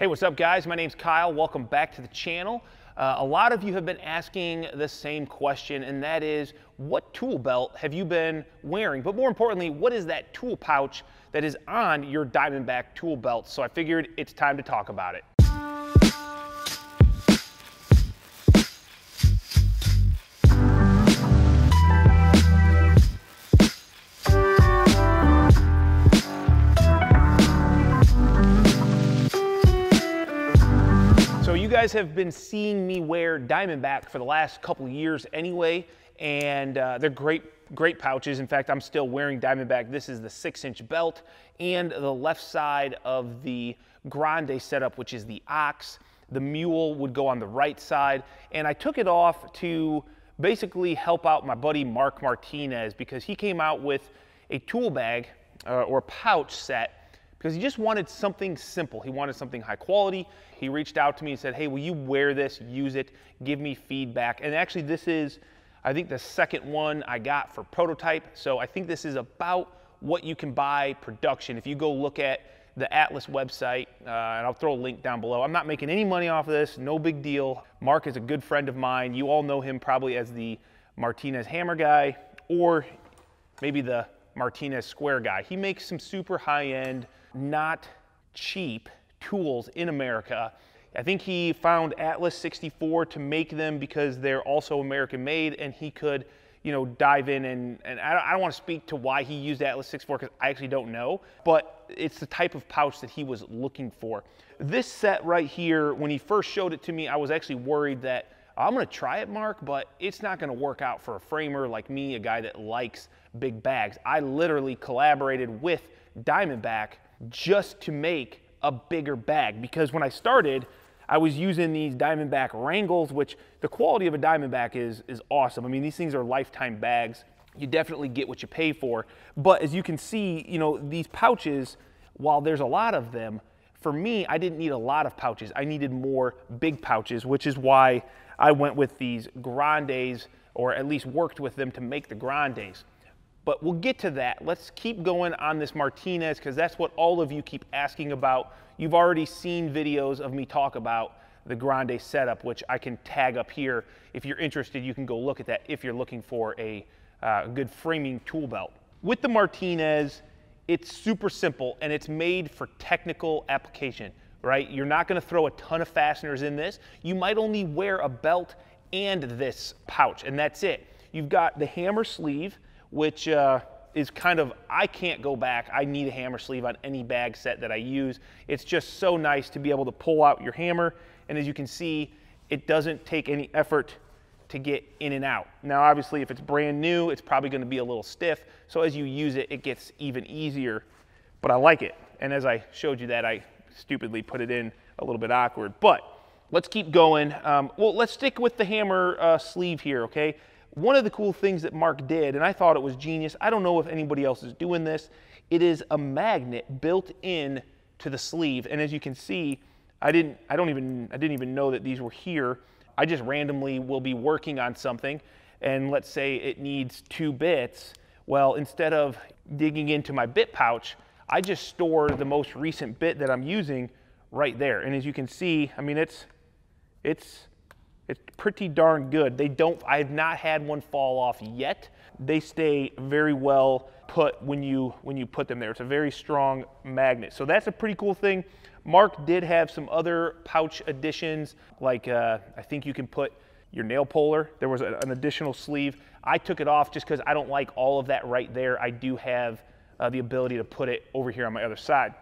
Hey, what's up guys? My name's Kyle. Welcome back to the channel. Uh, a lot of you have been asking the same question, and that is, what tool belt have you been wearing? But more importantly, what is that tool pouch that is on your Diamondback tool belt? So I figured it's time to talk about it. guys have been seeing me wear Diamondback for the last couple years anyway, and uh, they're great great pouches. In fact, I'm still wearing Diamondback. This is the six inch belt and the left side of the Grande setup, which is the Ox. The Mule would go on the right side. And I took it off to basically help out my buddy Mark Martinez because he came out with a tool bag uh, or pouch set because he just wanted something simple. He wanted something high quality. He reached out to me and said, Hey, will you wear this? Use it. Give me feedback. And actually, this is, I think, the second one I got for prototype. So I think this is about what you can buy production. If you go look at the Atlas website, uh, and I'll throw a link down below. I'm not making any money off of this, no big deal. Mark is a good friend of mine. You all know him probably as the Martinez hammer guy or maybe the Martinez square guy. He makes some super high end not cheap tools in America. I think he found Atlas 64 to make them because they're also American made and he could, you know, dive in and, and I don't, I don't want to speak to why he used Atlas 64 because I actually don't know, but it's the type of pouch that he was looking for. This set right here, when he first showed it to me, I was actually worried that I'm gonna try it, Mark, but it's not gonna work out for a framer like me, a guy that likes big bags. I literally collaborated with Diamondback just to make a bigger bag. Because when I started, I was using these Diamondback Wrangles, which the quality of a Diamondback is, is awesome. I mean, these things are lifetime bags. You definitely get what you pay for. But as you can see, you know, these pouches, while there's a lot of them, for me, I didn't need a lot of pouches. I needed more big pouches, which is why I went with these Grandes, or at least worked with them to make the Grandes. But we'll get to that. Let's keep going on this Martinez because that's what all of you keep asking about. You've already seen videos of me talk about the Grande setup, which I can tag up here. If you're interested, you can go look at that if you're looking for a uh, good framing tool belt. With the Martinez, it's super simple and it's made for technical application, right? You're not gonna throw a ton of fasteners in this. You might only wear a belt and this pouch, and that's it. You've got the hammer sleeve, which uh, is kind of, I can't go back. I need a hammer sleeve on any bag set that I use. It's just so nice to be able to pull out your hammer. And as you can see, it doesn't take any effort to get in and out. Now, obviously, if it's brand new, it's probably gonna be a little stiff. So as you use it, it gets even easier, but I like it. And as I showed you that, I stupidly put it in a little bit awkward, but let's keep going. Um, well, let's stick with the hammer uh, sleeve here, okay? one of the cool things that Mark did, and I thought it was genius, I don't know if anybody else is doing this, it is a magnet built in to the sleeve. And as you can see, I didn't, I don't even, I didn't even know that these were here. I just randomly will be working on something and let's say it needs two bits. Well, instead of digging into my bit pouch, I just store the most recent bit that I'm using right there. And as you can see, I mean, it's, it's it's pretty darn good. They don't, I've not had one fall off yet. They stay very well put when you, when you put them there. It's a very strong magnet. So that's a pretty cool thing. Mark did have some other pouch additions, like uh, I think you can put your nail puller. There was a, an additional sleeve. I took it off just because I don't like all of that right there. I do have uh, the ability to put it over here on my other side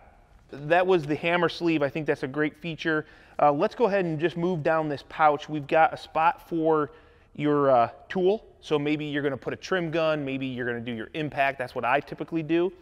that was the hammer sleeve. I think that's a great feature. Uh, let's go ahead and just move down this pouch. We've got a spot for your uh, tool. So maybe you're gonna put a trim gun, maybe you're gonna do your impact. That's what I typically do.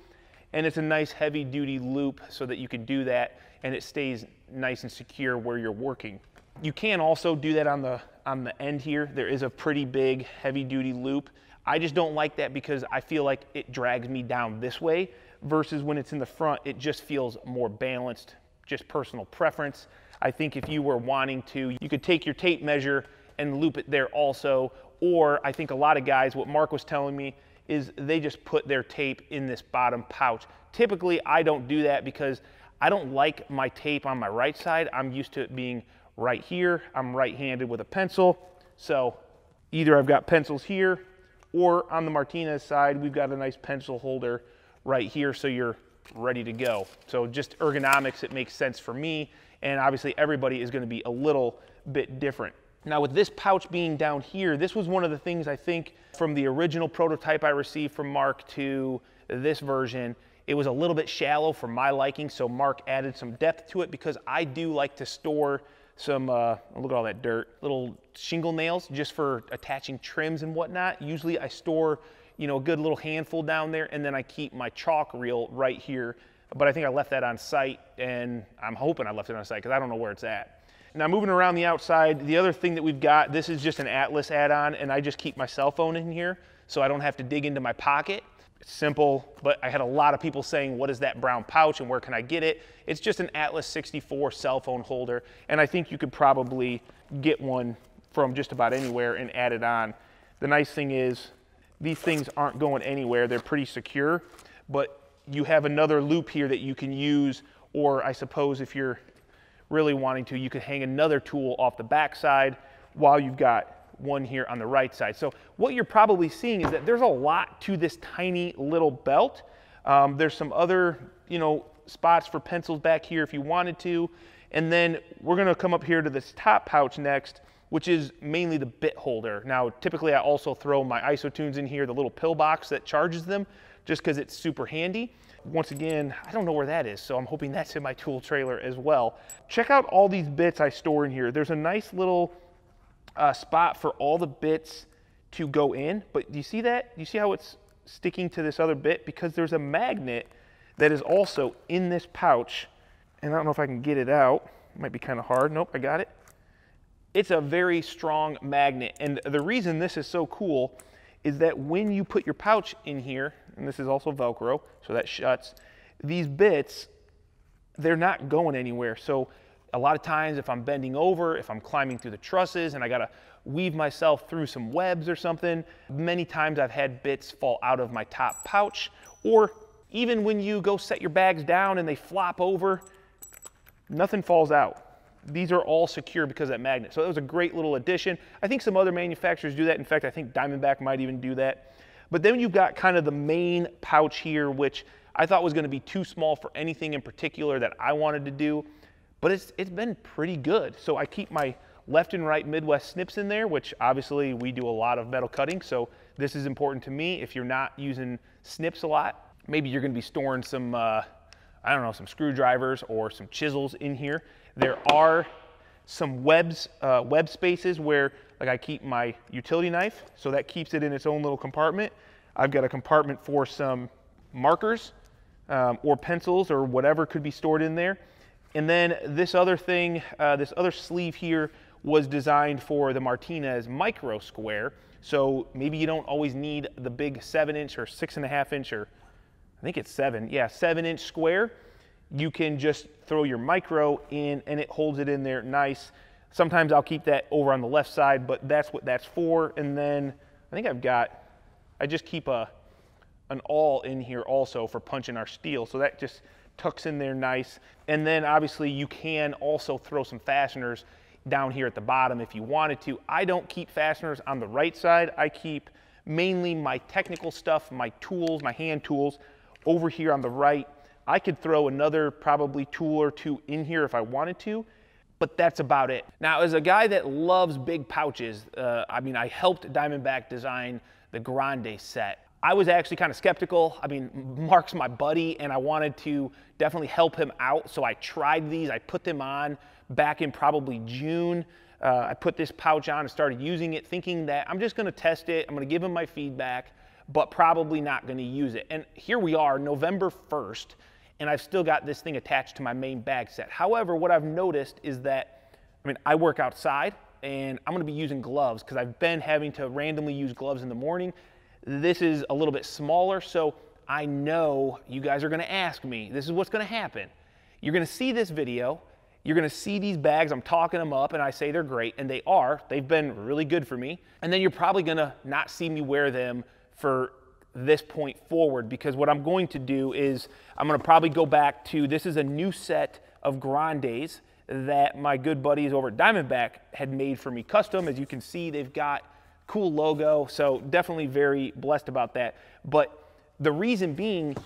And it's a nice heavy duty loop so that you can do that and it stays nice and secure where you're working. You can also do that on the, on the end here. There is a pretty big heavy duty loop. I just don't like that because I feel like it drags me down this way versus when it's in the front, it just feels more balanced, just personal preference. I think if you were wanting to, you could take your tape measure and loop it there also. Or I think a lot of guys, what Mark was telling me, is they just put their tape in this bottom pouch. Typically, I don't do that because I don't like my tape on my right side. I'm used to it being right here. I'm right-handed with a pencil. So either I've got pencils here or on the Martinez side, we've got a nice pencil holder right here so you're ready to go. So just ergonomics, it makes sense for me. And obviously everybody is gonna be a little bit different. Now with this pouch being down here, this was one of the things I think from the original prototype I received from Mark to this version, it was a little bit shallow for my liking. So Mark added some depth to it because I do like to store some, uh, look at all that dirt, little shingle nails just for attaching trims and whatnot. Usually I store you know, a good little handful down there, and then I keep my chalk reel right here. But I think I left that on site, and I'm hoping I left it on site because I don't know where it's at. Now moving around the outside, the other thing that we've got, this is just an Atlas add-on, and I just keep my cell phone in here so I don't have to dig into my pocket. It's simple, but I had a lot of people saying, what is that brown pouch and where can I get it? It's just an Atlas 64 cell phone holder, and I think you could probably get one from just about anywhere and add it on. The nice thing is these things aren't going anywhere. They're pretty secure, but you have another loop here that you can use, or I suppose if you're really wanting to, you could hang another tool off the backside while you've got one here on the right side. So what you're probably seeing is that there's a lot to this tiny little belt. Um, there's some other, you know, spots for pencils back here if you wanted to. And then we're gonna come up here to this top pouch next which is mainly the bit holder. Now, typically I also throw my isotunes in here, the little pill box that charges them, just because it's super handy. Once again, I don't know where that is, so I'm hoping that's in my tool trailer as well. Check out all these bits I store in here. There's a nice little uh, spot for all the bits to go in, but do you see that? Do you see how it's sticking to this other bit? Because there's a magnet that is also in this pouch, and I don't know if I can get it out. might be kind of hard. Nope, I got it. It's a very strong magnet. And the reason this is so cool is that when you put your pouch in here, and this is also Velcro, so that shuts, these bits, they're not going anywhere. So a lot of times if I'm bending over, if I'm climbing through the trusses and I gotta weave myself through some webs or something, many times I've had bits fall out of my top pouch or even when you go set your bags down and they flop over, nothing falls out these are all secure because of that magnet. So that was a great little addition. I think some other manufacturers do that. In fact, I think Diamondback might even do that. But then you've got kind of the main pouch here, which I thought was gonna be too small for anything in particular that I wanted to do, but it's, it's been pretty good. So I keep my left and right Midwest snips in there, which obviously we do a lot of metal cutting. So this is important to me. If you're not using snips a lot, maybe you're gonna be storing some, uh, I don't know, some screwdrivers or some chisels in here. There are some webs, uh, web spaces where like I keep my utility knife, so that keeps it in its own little compartment. I've got a compartment for some markers um, or pencils or whatever could be stored in there. And then this other thing, uh, this other sleeve here was designed for the Martinez micro square. So maybe you don't always need the big seven inch or six and a half inch or I think it's seven, yeah, seven inch square you can just throw your micro in and it holds it in there nice. Sometimes I'll keep that over on the left side, but that's what that's for. And then I think I've got, I just keep a an awl in here also for punching our steel. So that just tucks in there nice. And then obviously you can also throw some fasteners down here at the bottom if you wanted to. I don't keep fasteners on the right side. I keep mainly my technical stuff, my tools, my hand tools over here on the right I could throw another probably tool or two in here if I wanted to, but that's about it. Now, as a guy that loves big pouches, uh, I mean, I helped Diamondback design the Grande set. I was actually kind of skeptical. I mean, Mark's my buddy and I wanted to definitely help him out. So I tried these, I put them on back in probably June. Uh, I put this pouch on and started using it thinking that I'm just gonna test it, I'm gonna give him my feedback, but probably not gonna use it. And here we are, November 1st, and I've still got this thing attached to my main bag set. However, what I've noticed is that, I mean, I work outside and I'm gonna be using gloves because I've been having to randomly use gloves in the morning. This is a little bit smaller, so I know you guys are gonna ask me, this is what's gonna happen. You're gonna see this video, you're gonna see these bags, I'm talking them up and I say they're great, and they are, they've been really good for me. And then you're probably gonna not see me wear them for this point forward because what I'm going to do is I'm going to probably go back to this is a new set of Grandes that my good buddies over at Diamondback had made for me custom. As you can see, they've got cool logo, so definitely very blessed about that. But the reason being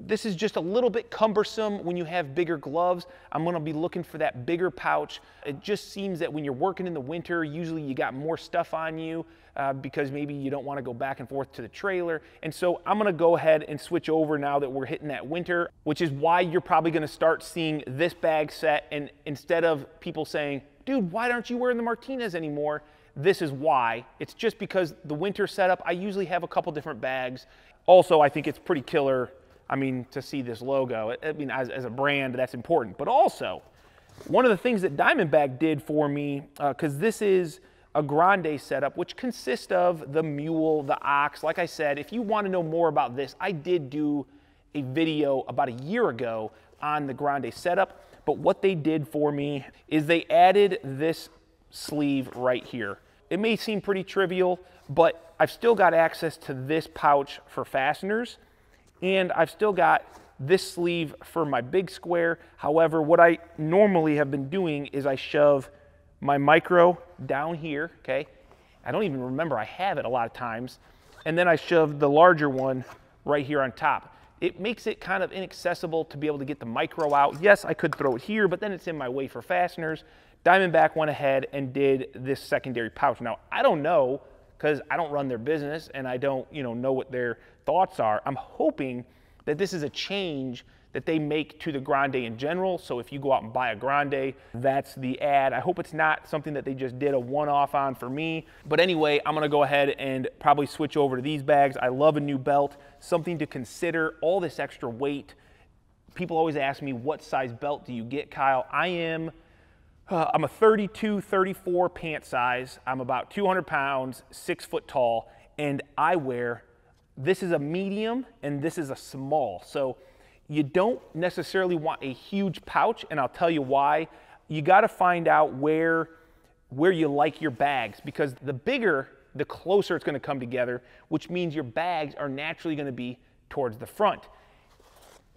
this is just a little bit cumbersome when you have bigger gloves. I'm gonna be looking for that bigger pouch. It just seems that when you're working in the winter, usually you got more stuff on you uh, because maybe you don't wanna go back and forth to the trailer. And so I'm gonna go ahead and switch over now that we're hitting that winter, which is why you're probably gonna start seeing this bag set. And instead of people saying, dude, why aren't you wearing the Martinez anymore? This is why. It's just because the winter setup, I usually have a couple different bags. Also, I think it's pretty killer I mean, to see this logo. I mean, as, as a brand, that's important. But also, one of the things that Diamondback did for me, because uh, this is a grande setup, which consists of the mule, the ox. Like I said, if you want to know more about this, I did do a video about a year ago on the grande setup. But what they did for me is they added this sleeve right here. It may seem pretty trivial, but I've still got access to this pouch for fasteners and I've still got this sleeve for my big square. However, what I normally have been doing is I shove my micro down here, okay? I don't even remember I have it a lot of times. And then I shove the larger one right here on top. It makes it kind of inaccessible to be able to get the micro out. Yes, I could throw it here, but then it's in my way for fasteners. Diamondback went ahead and did this secondary pouch. Now, I don't know because I don't run their business and I don't, you know, know what their thoughts are. I'm hoping that this is a change that they make to the Grande in general. So if you go out and buy a Grande, that's the ad. I hope it's not something that they just did a one off on for me. But anyway, I'm gonna go ahead and probably switch over to these bags. I love a new belt, something to consider, all this extra weight. People always ask me, what size belt do you get, Kyle? I am. Uh, I'm a 32, 34 pant size. I'm about 200 pounds, six foot tall, and I wear this is a medium and this is a small. So you don't necessarily want a huge pouch and I'll tell you why. You gotta find out where, where you like your bags because the bigger, the closer it's gonna come together, which means your bags are naturally gonna be towards the front.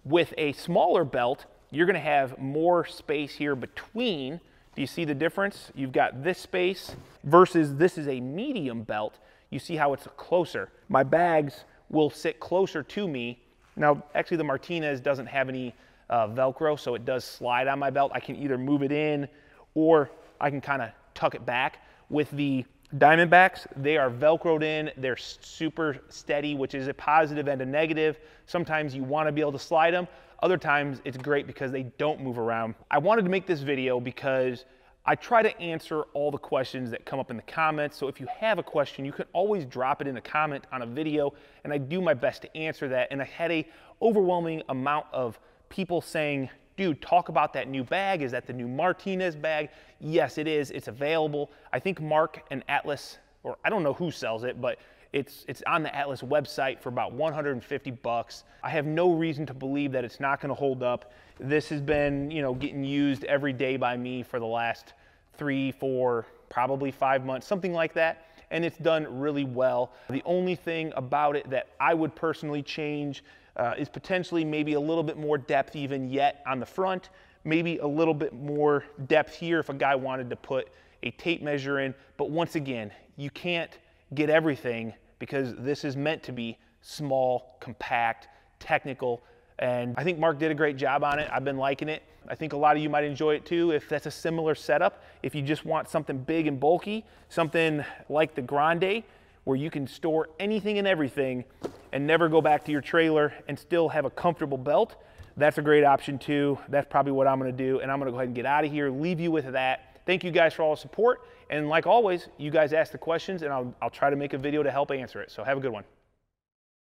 With a smaller belt, you're gonna have more space here between. Do you see the difference? You've got this space versus this is a medium belt. You see how it's closer. My bags will sit closer to me. Now, actually the Martinez doesn't have any uh, Velcro, so it does slide on my belt. I can either move it in or I can kind of tuck it back. With the Diamondbacks, they are Velcroed in, they're super steady, which is a positive and a negative. Sometimes you wanna be able to slide them. Other times it's great because they don't move around. I wanted to make this video because I try to answer all the questions that come up in the comments. So if you have a question, you can always drop it in a comment on a video and I do my best to answer that. And I had a overwhelming amount of people saying, dude, talk about that new bag. Is that the new Martinez bag? Yes, it is. It's available. I think Mark and Atlas, or I don't know who sells it, but it's, it's on the Atlas website for about 150 bucks. I have no reason to believe that it's not gonna hold up. This has been, you know, getting used every day by me for the last three, four, probably five months, something like that. And it's done really well. The only thing about it that I would personally change uh, is potentially maybe a little bit more depth even yet on the front, maybe a little bit more depth here if a guy wanted to put a tape measure in. But once again, you can't get everything because this is meant to be small, compact, technical, and I think Mark did a great job on it. I've been liking it. I think a lot of you might enjoy it too if that's a similar setup. If you just want something big and bulky, something like the Grande, where you can store anything and everything and never go back to your trailer and still have a comfortable belt, that's a great option too. That's probably what I'm gonna do. And I'm gonna go ahead and get out of here, leave you with that. Thank you guys for all the support. And like always, you guys ask the questions and I'll, I'll try to make a video to help answer it. So have a good one.